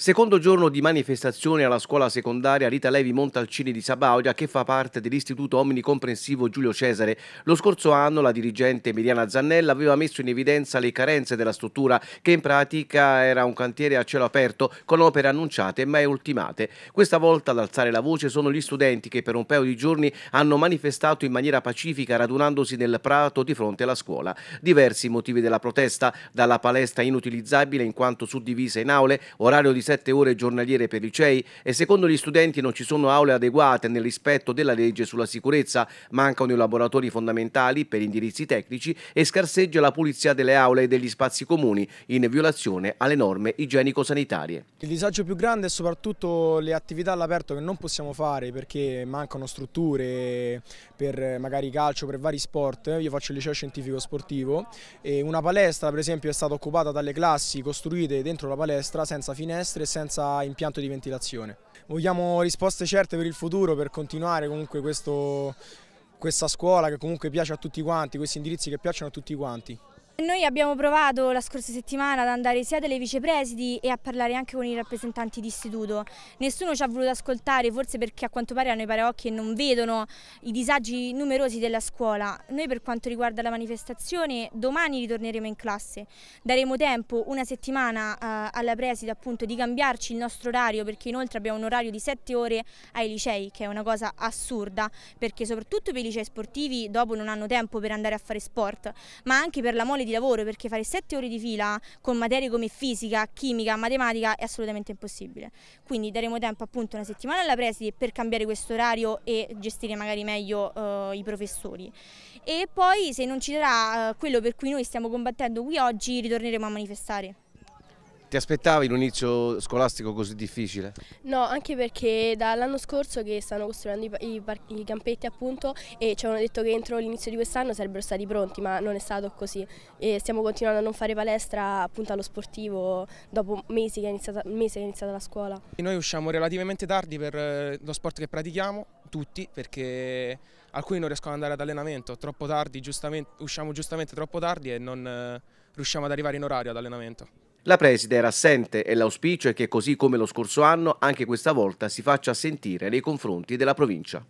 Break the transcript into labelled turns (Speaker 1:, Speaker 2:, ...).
Speaker 1: Secondo giorno di manifestazione alla scuola secondaria Rita Levi Montalcini di Sabaudia che fa parte dell'istituto omnicomprensivo Giulio Cesare. Lo scorso anno la dirigente Emiliana Zannella aveva messo in evidenza le carenze della struttura che in pratica era un cantiere a cielo aperto con opere annunciate mai ultimate. Questa volta ad alzare la voce sono gli studenti che per un paio di giorni hanno manifestato in maniera pacifica radunandosi nel prato di fronte alla scuola. Diversi motivi della protesta, dalla palestra inutilizzabile in quanto suddivisa in aule, orario di 27 ore giornaliere per i CEI e secondo gli studenti non ci sono aule adeguate nel rispetto della legge sulla sicurezza, mancano i laboratori fondamentali per indirizzi tecnici e scarseggia la pulizia delle aule e degli spazi comuni in violazione alle norme igienico-sanitarie.
Speaker 2: Il disagio più grande è soprattutto le attività all'aperto che non possiamo fare perché mancano strutture per magari calcio, per vari sport. Io faccio il liceo scientifico sportivo e una palestra per esempio è stata occupata dalle classi costruite dentro la palestra senza finestre finestre e senza impianto di ventilazione. Vogliamo risposte certe per il futuro, per continuare comunque questo, questa scuola che comunque piace a tutti quanti, questi indirizzi che piacciono a tutti quanti.
Speaker 3: Noi abbiamo provato la scorsa settimana ad andare sia dalle vicepresidi e a parlare anche con i rappresentanti di istituto. Nessuno ci ha voluto ascoltare, forse perché a quanto pare hanno i paraocchi e non vedono i disagi numerosi della scuola. Noi per quanto riguarda la manifestazione, domani ritorneremo in classe. Daremo tempo, una settimana eh, alla preside appunto di cambiarci il nostro orario, perché inoltre abbiamo un orario di 7 ore ai licei, che è una cosa assurda, perché soprattutto per i licei sportivi dopo non hanno tempo per andare a fare sport, ma anche per la mole di di lavoro perché fare sette ore di fila con materie come fisica, chimica, matematica è assolutamente impossibile. Quindi daremo tempo appunto una settimana alla preside per cambiare questo orario e gestire magari meglio eh, i professori. E poi se non ci sarà eh, quello per cui noi stiamo combattendo qui oggi ritorneremo a manifestare.
Speaker 1: Ti aspettavi un inizio scolastico così difficile?
Speaker 4: No, anche perché dall'anno scorso che stanno costruendo i, i, i campetti appunto e ci hanno detto che entro l'inizio di quest'anno sarebbero stati pronti, ma non è stato così. E stiamo continuando a non fare palestra appunto allo sportivo dopo mesi che è iniziata, mese che è iniziata la scuola.
Speaker 5: E noi usciamo relativamente tardi per eh, lo sport che pratichiamo, tutti, perché alcuni non riescono ad andare ad allenamento, troppo tardi, giustamente, usciamo giustamente troppo tardi e non eh, riusciamo ad arrivare in orario ad allenamento.
Speaker 1: La preside era assente e l'auspicio è che così come lo scorso anno anche questa volta si faccia sentire nei confronti della provincia.